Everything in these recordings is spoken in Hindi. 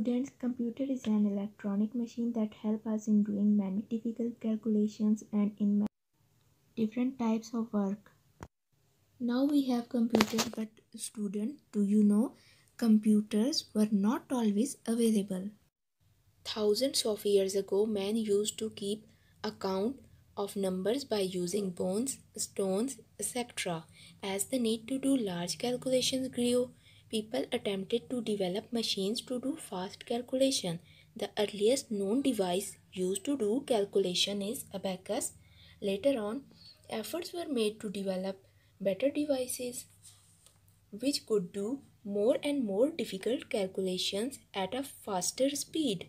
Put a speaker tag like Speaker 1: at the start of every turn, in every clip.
Speaker 1: Students, computer is an electronic machine that help us in doing many difficult calculations and in different types of work. Now we have computers but student, do you know, computers were not always available. Thousands of years ago, men used to keep account of numbers by using bones, stones, etc. As the need to do large calculations grew, people attempted to develop machines to do fast calculation. The earliest known device used to do calculation is abacus. Later on, efforts were made to develop better devices which could do more and more difficult calculations at a faster speed.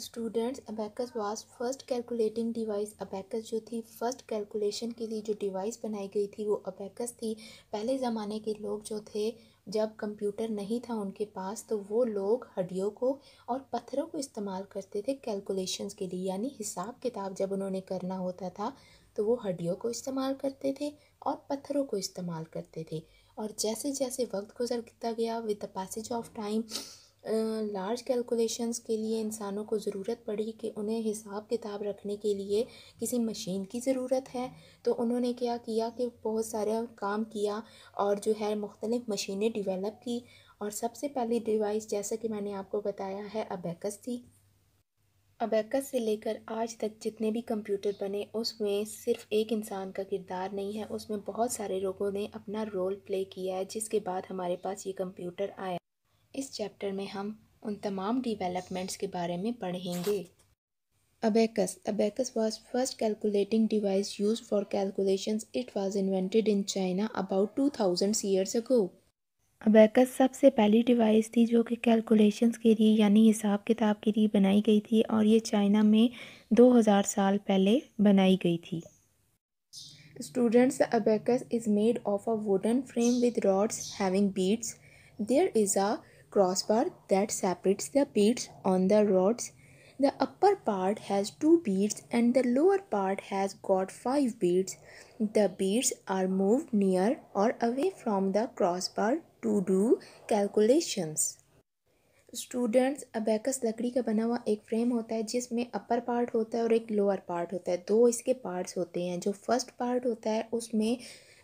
Speaker 1: Students abacus was first calculating device abacus जो थी फर्स्ट कैलकुलेशन के लिए जो डिवाइस बनाई गई थी वो अबैकस थी पहले ज़माने के लोग जो थे जब कंप्यूटर नहीं था उनके पास तो वो लोग हड्डियों को और पत्थरों को इस्तेमाल करते थे कैलकुलेशंस के लिए यानी हिसाब किताब जब उन्होंने करना होता था तो वो हड्डियों को इस्तेमाल करते थे और पत्थरों को इस्तेमाल करते थे और जैसे जैसे वक्त गुजरता गया with the passage of time large calculations के लिए इंसानों को ज़रूरत पड़ी कि उन्हें हिसाब किताब रखने के लिए किसी मशीन की ज़रूरत है तो उन्होंने क्या किया कि बहुत सारा काम किया और जो है मुख्तलिफ़ मशीनें डिवेलप की और सबसे पहली डिवाइस जैसा कि मैंने आपको बताया है अबैकस थी अबेकस से लेकर आज तक जितने भी कंप्यूटर बने उसमें सिर्फ एक इंसान का किरदार नहीं है उसमें बहुत सारे लोगों ने अपना रोल प्ले किया है जिसके बाद हमारे पास ये कंप्यूटर आया इस चैप्टर में हम उन तमाम डिवेलपमेंट्स के बारे में पढ़ेंगे abacus abacus was first calculating device use for calculation it was invented in China about two thousands years ago abacus सबसे पहली डिवाइस थी जो कि कैलकुलेशंस के लिए यानी हिसाब किताब के लिए बनाई गई थी और ये चाइना में 2000 साल पहले बनाई गई थी students abacus is made of a wooden frame with rods having beads there is a crossbar that separates the beads on the rods. The upper part has two beads and the lower part has got five beads. The beads are moved near or away from the crossbar to do calculations. Students abacus लकड़ी का बना हुआ एक फ्रेम होता है जिसमें अपर पार्ट होता है और एक लोअर पार्ट होता है दो इसके पार्ट्स होते हैं जो फर्स्ट पार्ट होता है उसमें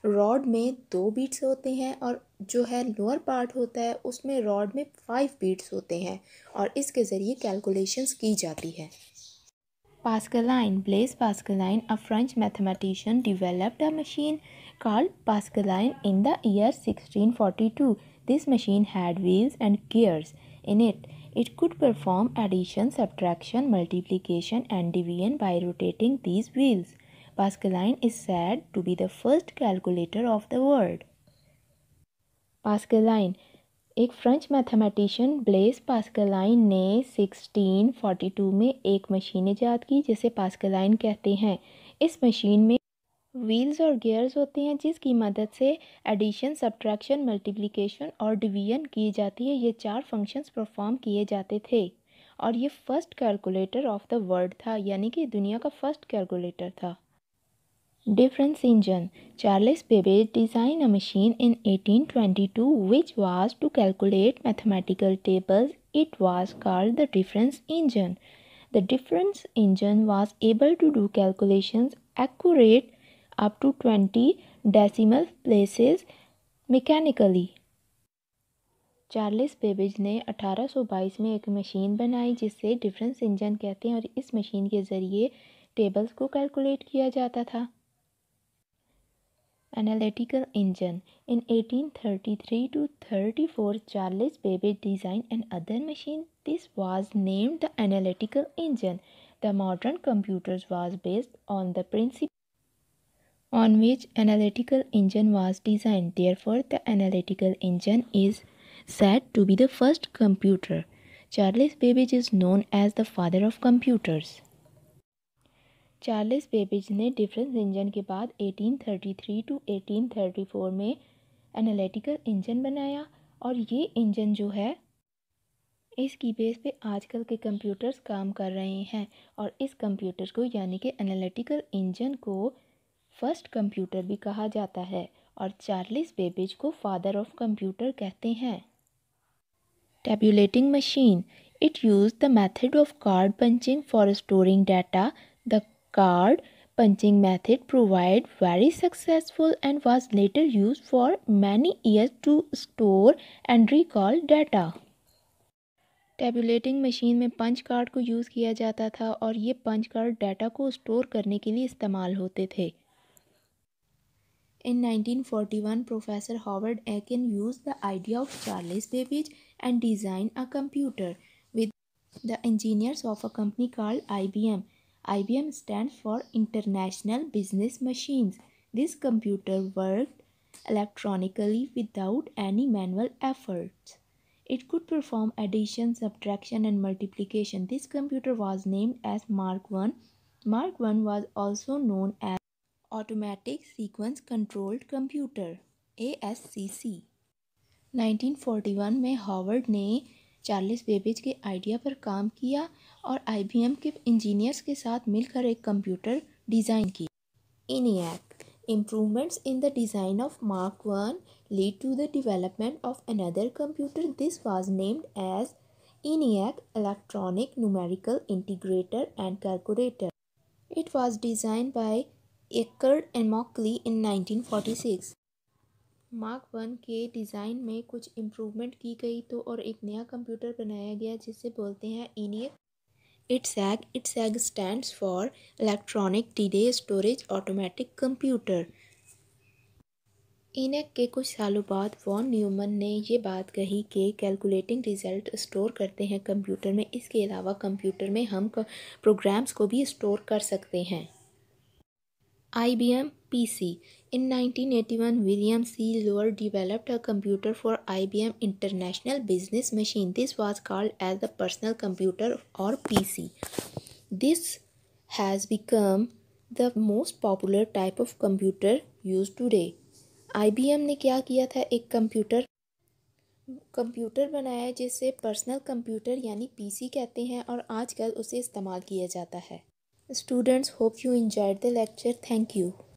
Speaker 1: रॉड में दो बीट्स होते हैं और जो है लोअर पार्ट होता है उसमें रॉड में फाइव बीट्स होते हैं और इसके ज़रिए कैलकुलेशंस की जाती है Pascaline Blaise Pascaline a French mathematician developed a machine called Pascaline in the year 1642 this machine had wheels and gears in it it could perform addition subtraction multiplication and division by rotating these wheels Pascaline is said to be the first calculator of the world. Pascaline एक फ्रेंच मैथमेटिशियन ब्लेस पास्कलाइन ने 1642 में एक मशीन ईजाद की जिसे पास्कलाइन कहते हैं इस मशीन में व्हील्स और गियर्स होते हैं जिसकी मदद से एडिशन सब्ट्रैक्शन मल्टीप्लिकेशन और डिवीजन की जाती है ये चार फंक्शंस परफॉर्म किए जाते थे और ये first calculator of the world था यानी कि दुनिया का फ़र्स्ट कैलकुलेटर था difference engine. Charles Babbage designed a machine in 1822 which was to calculate mathematical tables. It was called the difference engine. The difference engine was able to do calculations accurate up to 20 decimal places mechanically. Charles Babbage ने 1822 में एक मशीन बनाई जिसे डिफरेंस इंजन कहते हैं और इस मशीन के ज़रिए टेबल्स को कैलकुलेट किया जाता था Analytical engine. In 1833 to 34, Charles Babbage designed other machine. This was named the analytical engine. The modern computers was based on the principle on which analytical engine was designed. Therefore, the analytical engine is said to be the first computer. Charles Babbage is known as the father of computers. Charles Babbage ने डिफरेंस इंजन के बाद 1833 टू 1834 में एनालिटिकल इंजन बनाया और ये इंजन जो है इसकी बेस पे आजकल के कंप्यूटर्स काम कर रहे हैं और इस कंप्यूटर को यानी कि एनालिटिकल इंजन को फर्स्ट कंप्यूटर भी कहा जाता है और चार्लिस बेबिज को फादर ऑफ कंप्यूटर कहते हैं tabulating machine it use the method of card punching for storing data the card punching method proved very successful and was later used for many years to store and recall data tabulating machine में पंच कार्ड को यूज़ किया जाता था और ये पंच कार्ड डाटा को स्टोर करने के लिए इस्तेमाल होते थे in 1941 professor Howard Aiken use the idea of Charles Babbage and design a computer with the engineers of a company called I B M IBM stands for International Business Machines. This computer worked electronically without any manual efforts. It could perform addition, subtraction and multiplication. This computer was named as Mark 1. Mark 1 was also known as Automatic Sequence Controlled Computer ASCC. 1941 में Howard ने चार्लिस बेबेज के आइडिया पर काम किया और आईबीएम के इंजीनियर्स के साथ मिलकर एक कंप्यूटर डिज़ाइन की ENIAC improvements in the design of Mark 1 lead to the development of another computer this was named as ENIAC electronic numerical integrator and calculator it was designed by Eckerd and Mockley in 1946 Mark one के डिज़ाइन में कुछ इम्प्रूवमेंट की गई तो और एक नया कंप्यूटर बनाया गया जिसे बोलते हैं EDSAC EDSAC stand for electronic delay storage automatic computer इनक के कुछ सालों बाद वॉन न्यूमन ने ये बात कही कि कैलकुलेटिंग रिजल्ट स्टोर करते हैं कंप्यूटर में इसके अलावा कंप्यूटर में हम प्रोग्राम्स को भी स्टोर कर सकते हैं I B M P C In 1981, William C. Lohr developed a computer for IBM International Business Machine. This was called as the personal computer or PC. This has become the most popular type of computer used today. IBM ने क्या किया था एक कंप्यूटर कंप्यूटर बनाया जिसे पर्सनल कंप्यूटर यानी पीसी कहते हैं और आजकल उसे इस्तेमाल किया जाता है students hope you enjoy the lecture thank you